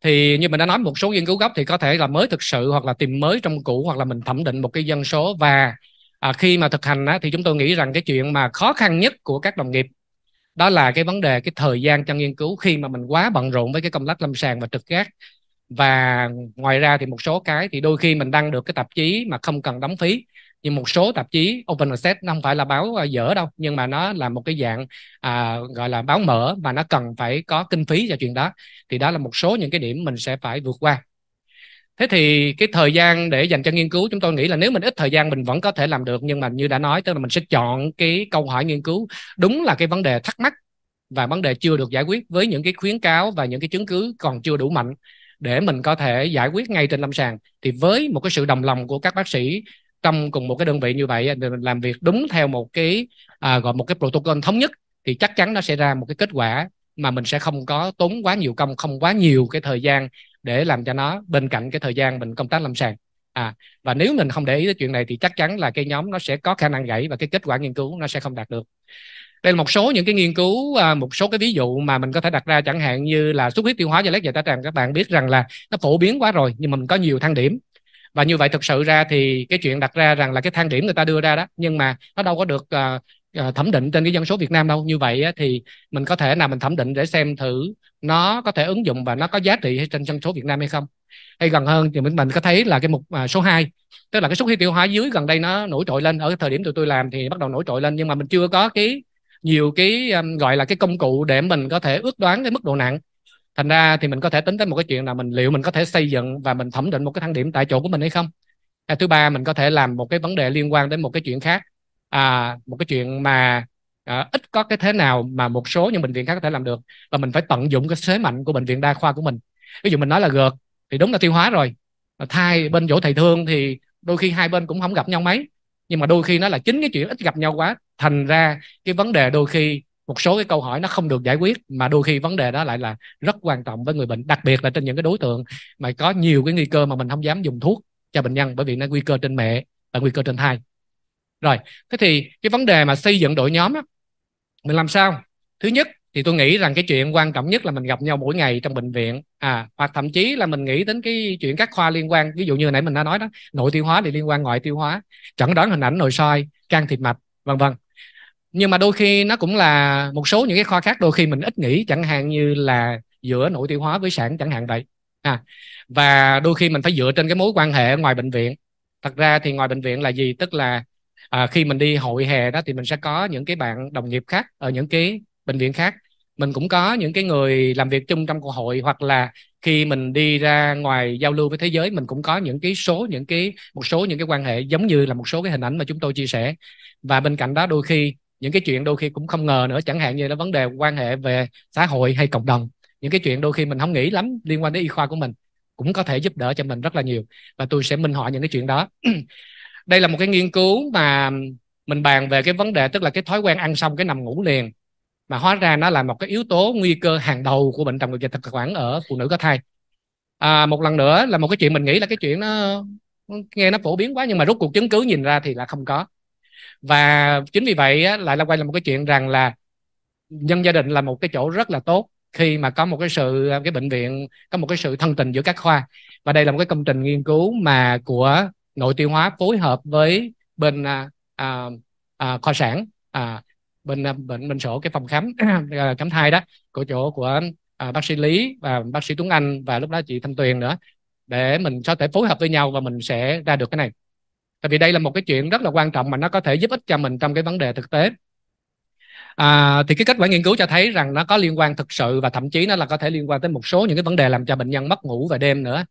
thì như mình đã nói một số nghiên cứu gốc thì có thể là mới thực sự hoặc là tìm mới trong cũ hoặc là mình thẩm định một cái dân số và à, khi mà thực hành á, thì chúng tôi nghĩ rằng cái chuyện mà khó khăn nhất của các đồng nghiệp đó là cái vấn đề cái thời gian cho nghiên cứu khi mà mình quá bận rộn với cái công tác lâm sàng và trực gác và ngoài ra thì một số cái thì đôi khi mình đăng được cái tạp chí mà không cần đóng phí nhưng một số tạp chí open access không phải là báo ờ, dở đâu nhưng mà nó là một cái dạng à, gọi là báo mở mà nó cần phải có kinh phí cho chuyện đó thì đó là một số những cái điểm mình sẽ phải vượt qua thế thì cái thời gian để dành cho nghiên cứu chúng tôi nghĩ là nếu mình ít thời gian mình vẫn có thể làm được nhưng mà như đã nói tức là mình sẽ chọn cái câu hỏi nghiên cứu đúng là cái vấn đề thắc mắc và vấn đề chưa được giải quyết với những cái khuyến cáo và những cái chứng cứ còn chưa đủ mạnh để mình có thể giải quyết ngay trên lâm sàng thì với một cái sự đồng lòng của các bác sĩ trong cùng một cái đơn vị như vậy thì mình làm việc đúng theo một cái à, gọi một cái protocol thống nhất thì chắc chắn nó sẽ ra một cái kết quả mà mình sẽ không có tốn quá nhiều công không quá nhiều cái thời gian để làm cho nó bên cạnh cái thời gian mình công tác lâm sàng à và nếu mình không để ý tới chuyện này thì chắc chắn là cái nhóm nó sẽ có khả năng gãy và cái kết quả nghiên cứu nó sẽ không đạt được đây là một số những cái nghiên cứu à, một số cái ví dụ mà mình có thể đặt ra chẳng hạn như là xuất huyết tiêu hóa do lét dạ dày tá tràng các bạn biết rằng là nó phổ biến quá rồi nhưng mà mình có nhiều thăng điểm và như vậy thực sự ra thì cái chuyện đặt ra rằng là cái thang điểm người ta đưa ra đó nhưng mà nó đâu có được uh, thẩm định trên cái dân số Việt Nam đâu như vậy á, thì mình có thể nào mình thẩm định để xem thử nó có thể ứng dụng và nó có giá trị trên dân số Việt Nam hay không hay gần hơn thì mình mình có thấy là cái mục uh, số 2 tức là cái số khi tiêu hóa dưới gần đây nó nổi trội lên ở cái thời điểm tụi tôi làm thì bắt đầu nổi trội lên nhưng mà mình chưa có cái nhiều cái um, gọi là cái công cụ để mình có thể ước đoán cái mức độ nặng thành ra thì mình có thể tính tới một cái chuyện là mình liệu mình có thể xây dựng và mình thẩm định một cái thăng điểm tại chỗ của mình hay không à, thứ ba mình có thể làm một cái vấn đề liên quan đến một cái chuyện khác à, một cái chuyện mà à, ít có cái thế nào mà một số những bệnh viện khác có thể làm được và mình phải tận dụng cái thế mạnh của bệnh viện đa khoa của mình ví dụ mình nói là gợt thì đúng là tiêu hóa rồi thai bên chỗ thầy thương thì đôi khi hai bên cũng không gặp nhau mấy nhưng mà đôi khi nó là chính cái chuyện ít gặp nhau quá thành ra cái vấn đề đôi khi một số cái câu hỏi nó không được giải quyết mà đôi khi vấn đề đó lại là rất quan trọng với người bệnh đặc biệt là trên những cái đối tượng mà có nhiều cái nguy cơ mà mình không dám dùng thuốc cho bệnh nhân bởi vì nó nguy cơ trên mẹ và nguy cơ trên thai rồi thế thì cái vấn đề mà xây dựng đội nhóm á, mình làm sao thứ nhất thì tôi nghĩ rằng cái chuyện quan trọng nhất là mình gặp nhau mỗi ngày trong bệnh viện à hoặc thậm chí là mình nghĩ đến cái chuyện các khoa liên quan ví dụ như nãy mình đã nói đó nội tiêu hóa thì liên quan ngoại tiêu hóa chẩn đoán hình ảnh nội soi can thiệp mạch vân vân nhưng mà đôi khi nó cũng là một số những cái khoa khác đôi khi mình ít nghĩ chẳng hạn như là giữa nội tiêu hóa với sản chẳng hạn vậy à, và đôi khi mình phải dựa trên cái mối quan hệ ngoài bệnh viện thật ra thì ngoài bệnh viện là gì tức là à, khi mình đi hội hè đó thì mình sẽ có những cái bạn đồng nghiệp khác ở những cái bệnh viện khác mình cũng có những cái người làm việc chung trong cuộc hội hoặc là khi mình đi ra ngoài giao lưu với thế giới mình cũng có những cái số những cái một số những cái quan hệ giống như là một số cái hình ảnh mà chúng tôi chia sẻ và bên cạnh đó đôi khi những cái chuyện đôi khi cũng không ngờ nữa chẳng hạn như là vấn đề quan hệ về xã hội hay cộng đồng những cái chuyện đôi khi mình không nghĩ lắm liên quan đến y khoa của mình cũng có thể giúp đỡ cho mình rất là nhiều và tôi sẽ minh họa những cái chuyện đó đây là một cái nghiên cứu mà mình bàn về cái vấn đề tức là cái thói quen ăn xong cái nằm ngủ liền mà hóa ra nó là một cái yếu tố nguy cơ hàng đầu của bệnh trầm ngược dịch thực quản ở phụ nữ có thai à, một lần nữa là một cái chuyện mình nghĩ là cái chuyện nó nghe nó phổ biến quá nhưng mà rút cuộc chứng cứ nhìn ra thì là không có và chính vì vậy á, lại là quay là một cái chuyện rằng là nhân gia đình là một cái chỗ rất là tốt khi mà có một cái sự cái bệnh viện có một cái sự thân tình giữa các khoa và đây là một cái công trình nghiên cứu mà của nội tiêu hóa phối hợp với bên à, à, à khoa sản à, bên à, bệnh bệnh sổ cái phòng khám khám thai đó của chỗ của à, bác sĩ Lý và bác sĩ Tuấn Anh và lúc đó chị Thanh Tuyền nữa để mình có thể phối hợp với nhau và mình sẽ ra được cái này tại vì đây là một cái chuyện rất là quan trọng mà nó có thể giúp ích cho mình trong cái vấn đề thực tế à, thì cái kết quả nghiên cứu cho thấy rằng nó có liên quan thực sự và thậm chí nó là có thể liên quan tới một số những cái vấn đề làm cho bệnh nhân mất ngủ về đêm nữa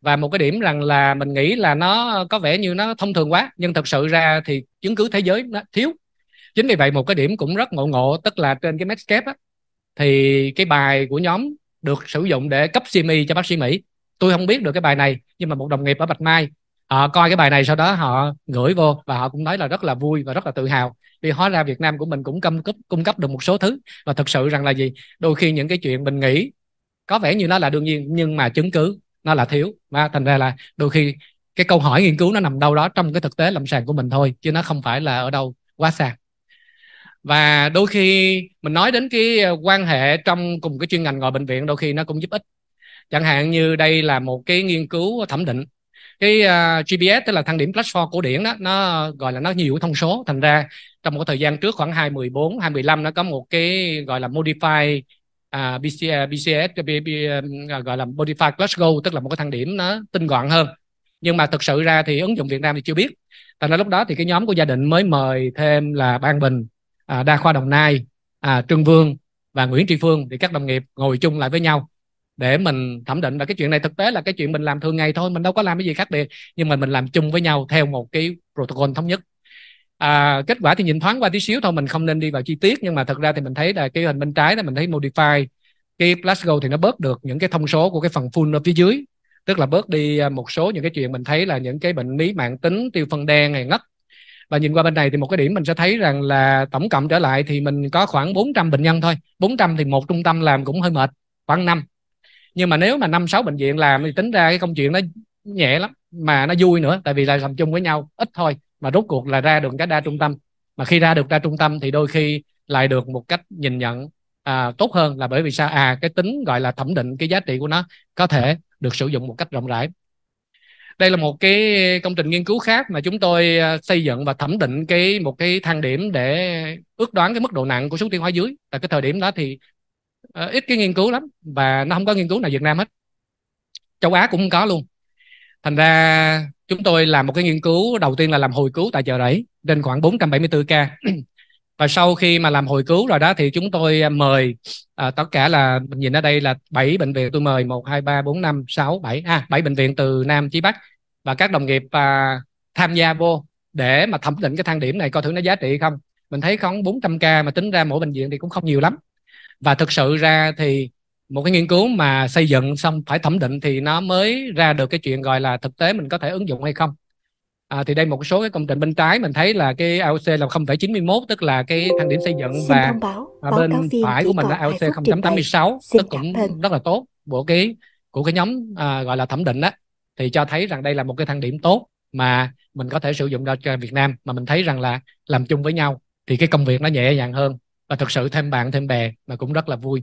và một cái điểm rằng là mình nghĩ là nó có vẻ như nó thông thường quá nhưng thực sự ra thì chứng cứ thế giới nó thiếu chính vì vậy một cái điểm cũng rất ngộ ngộ tức là trên cái Medscape á, thì cái bài của nhóm được sử dụng để cấp CME cho bác sĩ Mỹ tôi không biết được cái bài này nhưng mà một đồng nghiệp ở Bạch Mai họ ờ, coi cái bài này sau đó họ gửi vô và họ cũng nói là rất là vui và rất là tự hào vì hóa ra Việt Nam của mình cũng cung cấp cung cấp được một số thứ và thực sự rằng là gì đôi khi những cái chuyện mình nghĩ có vẻ như nó là đương nhiên nhưng mà chứng cứ nó là thiếu và thành ra là đôi khi cái câu hỏi nghiên cứu nó nằm đâu đó trong cái thực tế lâm sàng của mình thôi chứ nó không phải là ở đâu quá xa và đôi khi mình nói đến cái ờ, quan hệ trong cùng cái chuyên ngành ngồi bệnh viện đôi khi nó cũng giúp ích chẳng hạn như đây là một cái nghiên cứu thẩm định cái uh, à, GPS tức là thang điểm platform cổ điển đó nó gọi là nó nhiều thông số thành ra trong một thời gian trước khoảng 2014 2015 nó có một cái gọi là modify uh, à, BCS, à, BCS B, B, uh, gọi là modify clutch go tức là một cái thang điểm nó tinh gọn hơn nhưng mà thực sự ra thì ứng dụng Việt Nam thì chưa biết thành ra lúc đó thì cái nhóm của gia đình mới mời thêm là Ban Bình uh, Đa khoa Đồng Nai uh, Trương Vương và Nguyễn Tri Phương thì các đồng nghiệp ngồi chung lại với nhau để mình thẩm định và cái chuyện này thực tế là cái chuyện mình làm thường ngày thôi mình đâu có làm cái gì khác biệt nhưng mà mình làm chung với nhau theo một cái protocol thống nhất à, kết quả thì nhìn thoáng qua tí xíu thôi mình không nên đi vào chi tiết nhưng mà thật ra thì mình thấy là cái hình bên trái là mình thấy modify cái Glasgow thì nó bớt được những cái thông số của cái phần full ở phía dưới tức là bớt đi à, một số những cái chuyện mình thấy là những cái bệnh lý mạng tính tiêu phân đen này ngất và nhìn qua bên này thì một cái điểm mình sẽ thấy rằng là tổng cộng trở lại thì mình có khoảng 400 bệnh nhân thôi 400 thì một trung tâm làm cũng hơi mệt khoảng năm nhưng mà nếu mà năm sáu bệnh viện làm thì tính ra cái công chuyện nó nhẹ lắm mà nó vui nữa tại vì là làm chung với nhau ít thôi mà rốt cuộc là ra được cái đa trung tâm mà khi ra được đa trung tâm thì đôi khi lại được một cách nhìn nhận à, tốt hơn là bởi vì sao à cái tính gọi là thẩm định cái giá trị của nó có thể được sử dụng một cách rộng rãi đây là một cái công trình nghiên cứu khác mà chúng tôi à, xây dựng và thẩm định cái một cái thang điểm để ước đoán cái mức độ nặng của số tiêu hóa dưới tại cái thời điểm đó thì à, ít cái nghiên cứu lắm và nó không có nghiên cứu nào Việt Nam hết châu Á cũng không có luôn thành ra chúng tôi làm một cái nghiên cứu đầu tiên là làm hồi cứu tại chợ rẫy trên khoảng 474 ca và sau khi mà làm hồi cứu rồi đó thì chúng tôi à, mời à, tất cả là mình nhìn ở đây là 7 bệnh viện tôi mời 1 2 3 4 5 6 7 à 7 bệnh viện từ Nam chí Bắc và các đồng nghiệp à, tham gia vô để mà thẩm định cái thang điểm này coi thử nó giá trị không mình thấy không 400 ca mà tính ra mỗi bệnh viện thì cũng không nhiều lắm và thực sự ra thì một cái nghiên cứu mà xây dựng xong phải thẩm định thì nó mới ra được cái chuyện gọi là thực tế mình có thể ứng dụng hay không à, thì đây một số cái công trình bên trái mình thấy là cái AOC là 0,91 tức là cái thang điểm xây dựng Xin và báo, à, báo bên phải của mình là AOC 0,86 tức cũng hình. rất là tốt bộ cái của cái nhóm à, gọi là thẩm định đó thì cho thấy rằng đây là một cái thang điểm tốt mà mình có thể sử dụng ra cho Việt Nam mà mình thấy rằng là làm chung với nhau thì cái công việc nó nhẹ nhàng hơn và thực sự thêm bạn thêm bè mà cũng rất là vui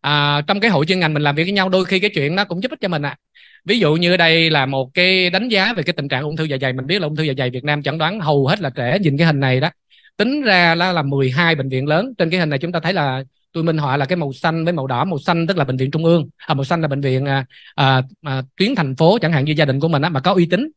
à, trong cái hội chuyên ngành mình làm việc với nhau đôi khi cái chuyện nó cũng giúp ích cho mình ạ à. ví dụ như đây là một cái đánh giá về cái tình trạng ung thư dạ dày mình biết là ung thư dạ dày Việt Nam chẩn đoán hầu hết là trẻ nhìn cái hình này đó tính ra là, là 12 bệnh viện lớn trên cái hình này chúng ta thấy là tôi minh họa là cái màu xanh với màu đỏ màu xanh tức là bệnh viện trung ương à, màu xanh là bệnh viện à, à, à tuyến thành phố chẳng hạn như gia đình của mình á, mà có uy tín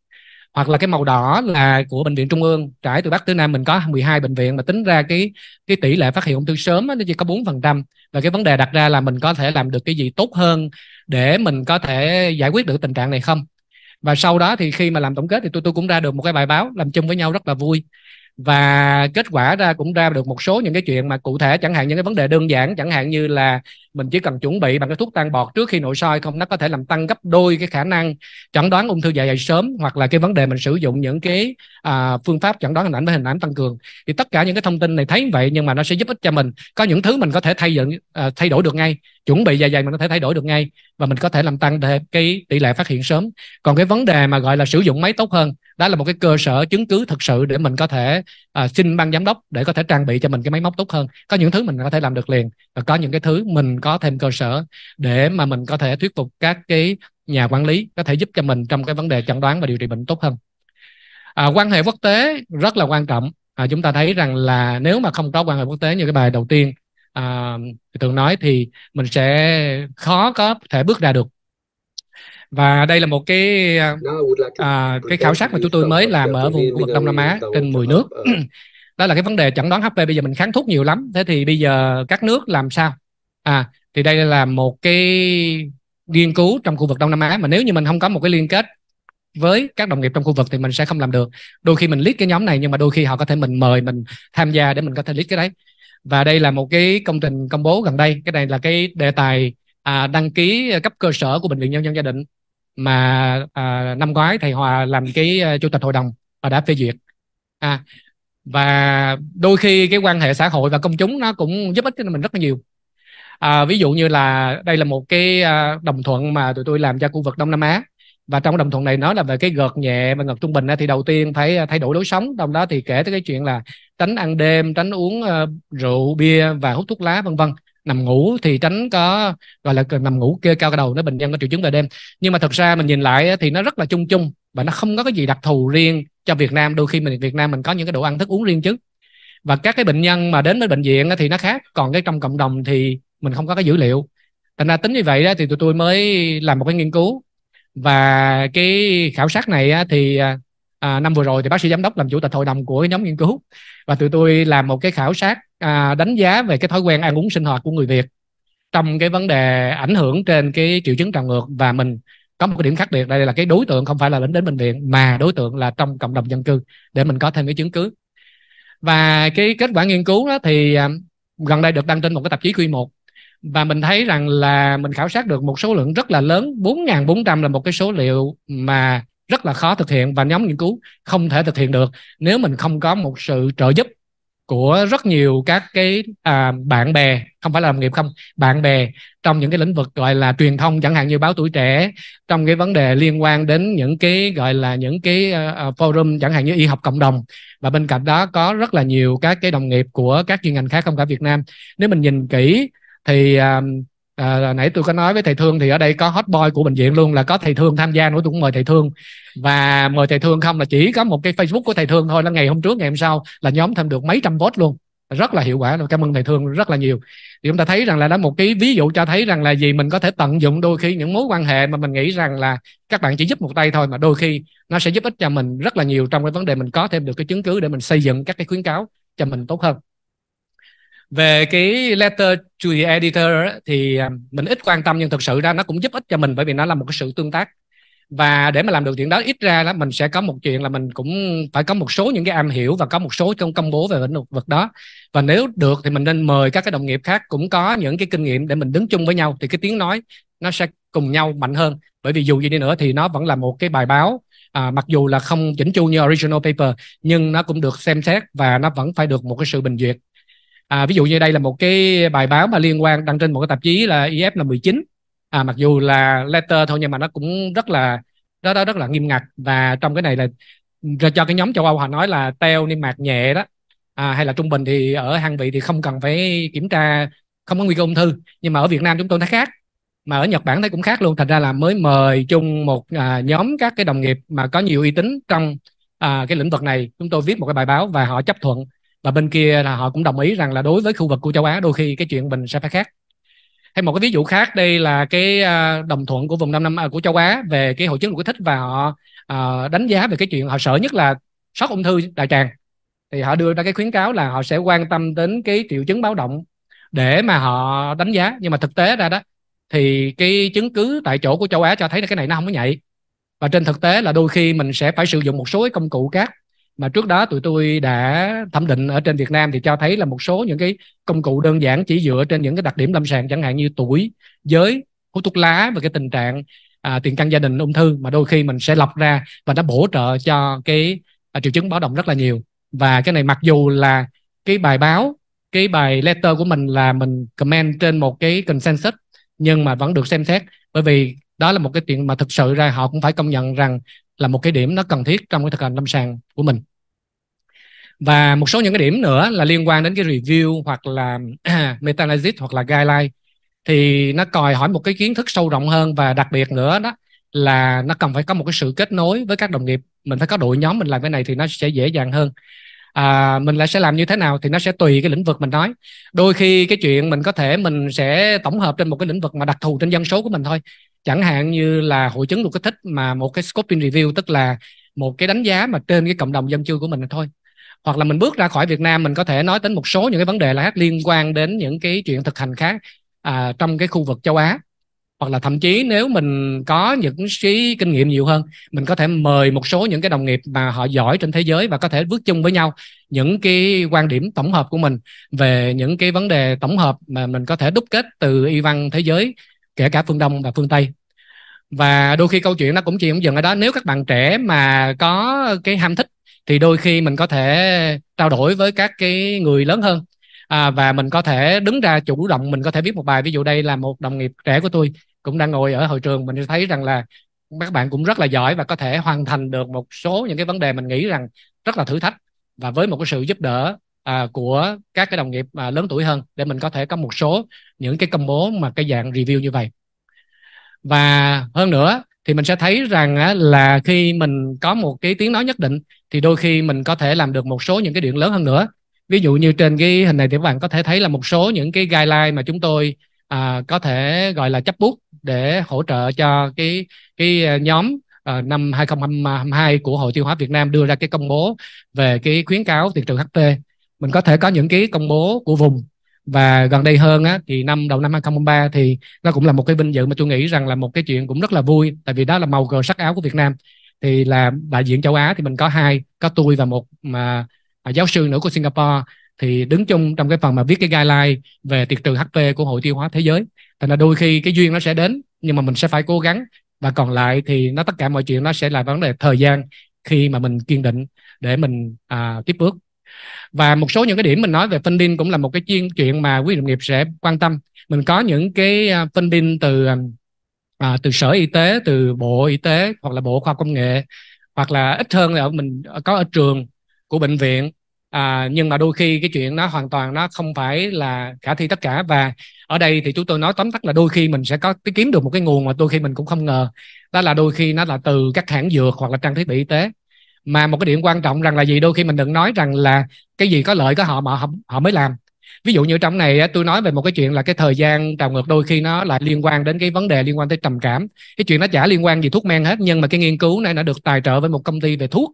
hoặc là cái màu đỏ là của bệnh viện trung ương trải từ bắc tới nam mình có 12 bệnh viện mà tính ra cái cái tỷ lệ phát hiện ung thư sớm nó chỉ có 4% và cái vấn đề đặt ra là mình có thể làm được cái gì tốt hơn để mình có thể giải quyết được tình trạng này không và sau đó thì khi mà làm tổng kết thì tôi tôi cũng ra được một cái bài báo làm chung với nhau rất là vui và kết quả ra cũng ra được một số những cái chuyện mà cụ thể chẳng hạn những cái vấn đề đơn giản chẳng hạn như là mình chỉ cần chuẩn bị bằng cái thuốc tan bọt trước khi nội soi không nó có thể làm tăng gấp đôi cái khả năng chẩn đoán ung thư dạ dày sớm hoặc là cái vấn đề mình sử dụng những cái à, phương pháp chẩn đoán hình ảnh với hình ảnh tăng cường thì tất cả những cái thông tin này thấy vậy nhưng mà nó sẽ giúp ích cho mình có những thứ mình có thể thay dựng à, thay đổi được ngay chuẩn bị dạ dày mình có thể thay đổi được ngay và mình có thể làm tăng thêm cái tỷ lệ phát hiện sớm còn cái vấn đề mà gọi là sử dụng máy tốt hơn đó là một cái cơ sở chứng cứ thực sự để mình có thể à, xin ban giám đốc để có thể trang bị cho mình cái máy móc tốt hơn có những thứ mình có thể làm được liền và có những cái thứ mình có thêm cơ sở để mà mình có thể thuyết phục các cái nhà quản lý có thể giúp cho mình trong cái vấn đề chẩn đoán và điều trị bệnh tốt hơn à, quan hệ quốc tế rất là quan trọng à, chúng ta thấy rằng là nếu mà không có quan hệ quốc tế như cái bài đầu tiên à, tưởng nói thì mình sẽ khó có thể bước ra được và đây là một cái à, cái khảo sát mà chúng tôi mới làm ở vùng khu vực Đông Nam Á trên 10 nước đó là cái vấn đề chẩn đoán HP bây giờ mình kháng thuốc nhiều lắm thế thì bây giờ các nước làm sao à thì đây là một cái nghiên cứu trong khu vực Đông Nam Á mà nếu như mình không có một cái liên kết với các đồng nghiệp trong khu vực thì mình sẽ không làm được đôi khi mình lead cái nhóm này nhưng mà đôi khi họ có thể mình mời mình tham gia để mình có thể lead cái đấy và đây là một cái công trình công bố gần đây cái này là cái đề tài à, đăng ký cấp cơ sở của bệnh viện nhân dân gia định mà à, năm ngoái thầy Hòa làm cái uh, chủ tịch hội đồng và đã phê duyệt à, và đôi khi cái quan hệ xã hội và công chúng nó cũng giúp ích cho mình rất là nhiều à, ví dụ như là đây là một cái uh, đồng thuận mà tụi tôi làm cho khu vực Đông Nam Á và trong đồng thuận này nói là về cái gợt nhẹ và gợt trung bình thì đầu tiên phải à, thay đổi lối sống trong đó thì kể tới cái chuyện là tránh ăn đêm tránh uống ờ, rượu bia và hút thuốc lá vân vân nằm ngủ thì tránh có gọi là nằm ngủ kê cao cái đầu nó bệnh nhân có triệu chứng về đêm nhưng mà thật ra mình nhìn lại thì nó rất là chung chung và nó không có cái gì đặc thù riêng cho Việt Nam đôi khi mình Việt Nam mình có những cái đồ ăn thức uống riêng chứ và các cái bệnh nhân mà đến với bệnh viện thì nó khác còn cái trong cộng đồng thì mình không có cái dữ liệu thành ra tính như vậy thì tụi tôi mới làm một cái nghiên cứu và cái khảo sát này thì à, à, năm vừa rồi thì bác sĩ giám đốc làm chủ tịch hội đồng của nhóm nghiên cứu và tụi tôi làm một cái khảo sát à, đánh giá về cái thói quen ăn uống sinh hoạt của người Việt trong cái vấn đề ảnh hưởng trên cái triệu chứng trào ngược và mình có một cái điểm khác biệt đây là cái đối tượng không phải là đến đến bệnh viện mà đối tượng là trong cộng đồng dân cư để mình có thêm cái chứng cứ và cái kết quả nghiên cứu đó thì à, gần đây được đăng trên một cái tạp chí quy một và mình thấy rằng là mình khảo sát được một số lượng rất là lớn 4.400 là một cái số liệu mà rất là khó thực hiện và nhóm nghiên cứu không thể thực hiện được nếu mình không có một sự trợ giúp của rất nhiều các cái à, bạn bè không phải là đồng nghiệp không bạn bè trong những cái lĩnh vực gọi là truyền thông chẳng hạn như báo tuổi trẻ trong cái vấn đề liên quan đến những cái gọi là những cái uh, forum chẳng hạn như y học cộng đồng và bên cạnh đó có rất là nhiều các cái đồng nghiệp của các chuyên ngành khác không cả Việt Nam nếu mình nhìn kỹ thì à, à, nãy tôi có nói với thầy thương thì ở đây có hot boy của bệnh viện luôn là có thầy thương tham gia nữa tôi cũng mời thầy thương và mời thầy thương không là chỉ có một cái facebook của thầy thương thôi là ngày hôm trước ngày hôm sau là nhóm thêm được mấy trăm vote luôn rất là hiệu quả rồi cảm ơn thầy thương rất là nhiều thì chúng ta thấy rằng là đó một cái ví dụ cho thấy rằng là gì mình có thể tận dụng đôi khi những mối quan hệ mà mình nghĩ rằng là các bạn chỉ giúp một tay thôi mà đôi khi nó sẽ giúp ích cho mình rất là nhiều trong cái vấn đề mình có thêm được cái chứng cứ để mình xây dựng các cái khuyến cáo cho mình tốt hơn về cái letter to the editor ấy, thì à, mình ít quan tâm nhưng thực sự ra nó cũng giúp ích cho mình bởi vì nó là một cái sự tương tác và để mà làm được chuyện đó ít ra là mình sẽ có một chuyện là mình cũng phải có một số những cái am hiểu và có một số trong công bố về lĩnh vực đó và nếu được thì mình nên mời các cái đồng nghiệp khác cũng có những cái kinh nghiệm để mình đứng chung với nhau thì cái tiếng nói nó sẽ cùng nhau mạnh hơn bởi vì dù gì đi nữa thì nó vẫn là một cái bài báo à, mặc dù là không chỉnh chu như original paper nhưng nó cũng được xem xét và nó vẫn phải được một cái sự bình duyệt à, ví dụ như đây là một cái bài báo mà liên quan đăng trên một cái tạp chí là IF là 19 à, mặc dù là letter thôi nhưng mà nó cũng rất là đó đó rất là nghiêm ngặt và trong cái này là cho cái nhóm châu Âu họ nói là teo niêm mạc nhẹ đó à, hay là trung bình thì ở hàng vị thì không cần phải kiểm tra không có nguy cơ ung thư nhưng mà ở Việt Nam chúng tôi thấy khác mà ở Nhật Bản thấy cũng khác luôn thành ra là mới mời chung một à, nhóm các cái đồng nghiệp mà có nhiều uy tín trong à, cái lĩnh vực này chúng tôi viết một cái bài báo và họ chấp thuận và bên kia là họ cũng đồng ý rằng là đối với khu vực của châu Á đôi khi cái chuyện mình sẽ phải khác hay một cái ví dụ khác đây là cái à, đồng thuận của vùng Nam năm à, của châu Á về cái hội chứng nội kích thích và họ à, đánh giá về cái chuyện họ sợ nhất là sót ung thư đại tràng thì họ đưa ra cái khuyến cáo là họ sẽ quan tâm đến cái triệu chứng báo động để mà họ đánh giá nhưng mà thực tế ra đó thì cái chứng cứ tại chỗ của châu Á cho thấy là cái này nó không có nhạy và trên thực tế là đôi khi mình sẽ phải sử dụng một số công cụ khác mà trước đó tụi tôi đã thẩm định ở trên Việt Nam thì cho thấy là một số những cái công cụ đơn giản chỉ dựa trên những cái đặc điểm lâm sàng chẳng hạn như tuổi, giới, hút thuốc lá và cái tình trạng à, tiền căn gia đình ung thư mà đôi khi mình sẽ lọc ra và nó bổ trợ cho cái à, triệu chứng báo động rất là nhiều và cái này mặc dù là cái bài báo cái bài letter của mình là mình comment trên một cái consensus nhưng mà vẫn được xem xét bởi vì đó là một cái chuyện mà thực sự ra họ cũng phải công nhận rằng là một cái điểm nó cần thiết trong cái thực hành lâm sàng của mình và một số những cái điểm nữa là liên quan đến cái review hoặc là meta analysis hoặc là guideline thì nó còi hỏi một cái kiến thức sâu rộng hơn và đặc biệt nữa đó là nó cần phải có một cái sự kết nối với các đồng nghiệp mình phải có đội nhóm mình làm cái này thì nó sẽ dễ dàng hơn à, mình lại sẽ làm như thế nào thì nó sẽ tùy cái lĩnh vực mình nói đôi khi cái chuyện mình có thể mình sẽ tổng hợp trên một cái lĩnh vực mà đặc thù trên dân số của mình thôi chẳng hạn như là hội chứng tôi kích thích mà một cái scoping review tức là một cái đánh giá mà trên cái cộng đồng dân cư của mình thôi hoặc là mình bước ra khỏi Việt Nam mình có thể nói đến một số những cái vấn đề là liên quan đến những cái chuyện thực hành khác à, trong cái khu vực châu Á hoặc là thậm chí nếu mình có những cái kinh nghiệm nhiều hơn mình có thể mời một số những cái đồng nghiệp mà họ giỏi trên thế giới và có thể bước chung với nhau những cái quan điểm tổng hợp của mình về những cái vấn đề tổng hợp mà mình có thể đúc kết từ y văn thế giới kể cả phương đông và phương tây và đôi khi câu chuyện nó cũng chỉ dừng ở đó nếu các bạn trẻ mà có cái ham thích thì đôi khi mình có thể trao đổi với các cái người lớn hơn à, và mình có thể đứng ra chủ động mình có thể viết một bài ví dụ đây là một đồng nghiệp trẻ của tôi cũng đang ngồi ở hội trường mình thấy rằng là các bạn cũng rất là giỏi và có thể hoàn thành được một số những cái vấn đề mình nghĩ rằng rất là thử thách và với một cái sự giúp đỡ à, của các cái đồng nghiệp à, lớn tuổi hơn để mình có thể có một số những cái công bố mà cái dạng review như vậy và hơn nữa thì mình sẽ thấy rằng á, là khi mình có một cái tiếng nói nhất định thì đôi khi mình có thể làm được một số những cái điện lớn hơn nữa ví dụ như trên cái hình này thì các bạn có thể thấy là một số những cái guideline mà chúng tôi à, có thể gọi là chấp bút để hỗ trợ cho cái cái à, nhóm à, năm 2022 của Hội Tiêu hóa Việt Nam đưa ra cái công bố về cái khuyến cáo thị trường HP mình có thể có những cái công bố của vùng và gần đây hơn á, thì năm đầu năm 2003 thì nó cũng là một cái vinh dự mà tôi nghĩ rằng là một cái chuyện cũng rất là vui tại vì đó là màu cờ sắc áo của Việt Nam thì là đại diện châu Á thì mình có hai có tôi và một mà à, giáo sư nữa của Singapore thì đứng chung trong cái phần mà viết cái guideline về tiệt trừ HP của Hội Tiêu hóa Thế giới thành là đôi khi cái duyên nó sẽ đến nhưng mà mình sẽ phải cố gắng và còn lại thì nó tất cả mọi chuyện nó sẽ là vấn đề thời gian khi mà mình kiên định để mình à, tiếp bước và một số những cái điểm mình nói về funding cũng là một cái chuyên chuyện mà quý đồng nghiệp sẽ quan tâm mình có những cái à, funding từ à, à, từ sở y tế từ bộ y tế hoặc là bộ khoa công nghệ hoặc là ít hơn là mình có ở trường của bệnh viện à, nhưng mà đôi khi cái chuyện nó hoàn toàn nó không phải là khả thi tất cả và ở đây thì chúng tôi nói tóm tắt là đôi khi mình sẽ có cái kiếm được một cái nguồn mà đôi khi mình cũng không ngờ đó là đôi khi nó là từ các hãng dược hoặc là trang thiết bị y tế mà một cái điểm quan trọng rằng là gì đôi khi mình đừng nói rằng là cái gì có lợi có họ mà họ, họ mới làm ví dụ như trong này tôi nói về một cái chuyện là cái thời gian trào ngược đôi khi nó lại liên quan đến cái vấn đề liên quan tới trầm cảm cái chuyện nó chả liên quan gì thuốc men hết nhưng mà cái nghiên cứu này nó được tài trợ với một công ty về thuốc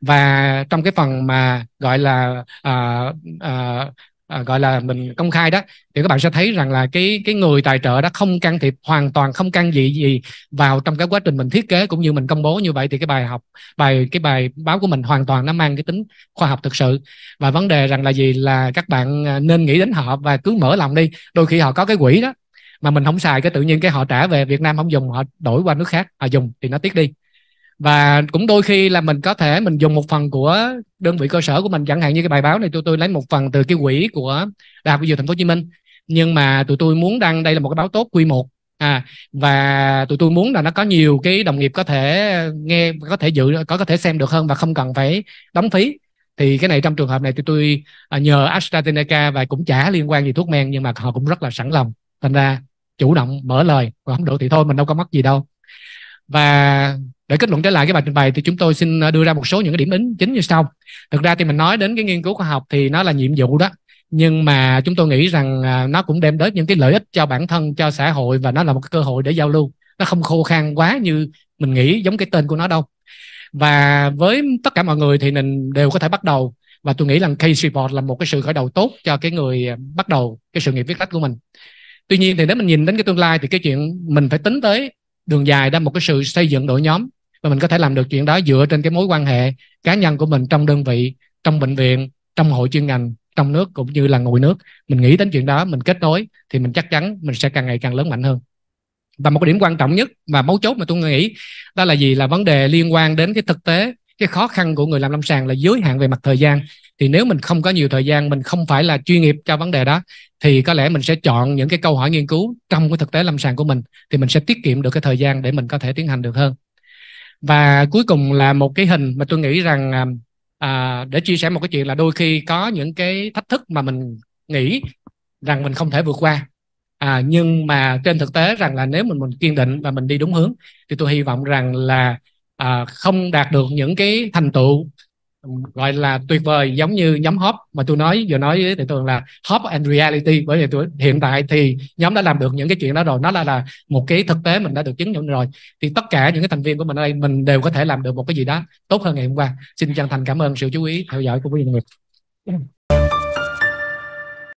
và trong cái phần mà gọi là uh, uh, à, gọi là mình công khai đó thì các bạn sẽ thấy rằng là cái cái người tài trợ đó không can thiệp hoàn toàn không can gì gì vào trong cái quá trình mình thiết kế cũng như mình công bố như vậy thì cái bài học bài cái bài báo của mình hoàn toàn nó mang cái tính khoa học thực sự và vấn đề rằng là gì là các bạn à, nên nghĩ đến họ và cứ mở lòng đi đôi khi họ có cái quỹ đó mà mình không xài cái tự nhiên cái họ trả về Việt Nam không dùng họ đổi qua nước khác họ dùng thì nó tiếc đi và cũng đôi khi là mình có thể mình dùng một phần của đơn vị cơ sở của mình chẳng hạn như cái bài báo này tôi tôi lấy một phần từ cái quỹ của đại học dược thành phố hồ chí minh nhưng mà tụi tôi muốn đăng đây là một cái báo tốt quy một à và tụi tôi muốn là nó có nhiều cái đồng nghiệp có thể nghe có thể dự có có thể xem được hơn và không cần phải đóng phí thì cái này trong trường hợp này thì tôi à, nhờ AstraZeneca và cũng chả liên quan gì thuốc men nhưng mà họ cũng rất là sẵn lòng thành ra chủ động mở lời còn không được thì thôi mình đâu có mất gì đâu và để kết luận trở lại cái bài trình bày thì chúng tôi xin ờ, đưa ra một số những cái điểm ứng chính như sau thực ra thì mình nói đến cái nghiên cứu khoa học thì nó là nhiệm vụ đó nhưng mà chúng tôi nghĩ rằng à, nó cũng đem đến những cái lợi ích cho bản thân cho xã hội và nó là một cái cơ hội để giao lưu nó không khô khan quá như mình nghĩ giống cái tên của nó đâu và với tất cả mọi người thì mình đều có thể bắt đầu và tôi nghĩ rằng case report là một cái sự khởi đầu tốt cho cái người à, bắt đầu cái sự nghiệp viết lách của mình tuy nhiên thì nếu mình nhìn đến cái tương lai thì cái chuyện mình phải tính tới đường dài đó một cái sự xây dựng đội nhóm và mình có thể làm được chuyện đó dựa trên cái mối quan hệ cá nhân của mình trong đơn vị trong bệnh viện trong hội chuyên ngành trong nước cũng như là ngoài nước mình nghĩ đến chuyện đó mình kết nối thì mình chắc chắn mình sẽ càng ngày càng lớn mạnh hơn và một cái điểm quan trọng nhất và mấu chốt mà tôi nghĩ đó là gì là vấn đề liên quan đến cái thực tế cái khó khăn của người làm lâm sàng là giới hạn về mặt thời gian thì nếu mình không có nhiều thời gian mình không phải là chuyên nghiệp cho vấn đề đó thì có lẽ mình sẽ chọn những cái câu hỏi nghiên cứu trong cái thực tế lâm sàng của mình thì mình sẽ tiết kiệm được cái thời gian để mình có thể tiến hành được hơn và cuối cùng là một cái hình mà tôi nghĩ rằng à, à để chia sẻ một cái chuyện là đôi khi có những cái thách thức mà mình nghĩ rằng mình không thể vượt qua à, nhưng mà trên thực tế rằng là nếu mình mình kiên định và mình đi đúng hướng thì tôi hy vọng rằng là à, không đạt được những cái thành tựu gọi là tuyệt vời giống như nhóm Hop mà tôi nói vừa nói với thì tôi là Hop and Reality bởi vì tôi hiện tại thì nhóm đã làm được những cái chuyện đó rồi nó là là một cái thực tế mình đã được chứng nhận rồi thì tất cả những cái thành viên của mình ở đây mình đều có thể làm được một cái gì đó tốt hơn ngày hôm qua xin chân thành cảm ơn sự chú ý theo dõi của quý vị đồng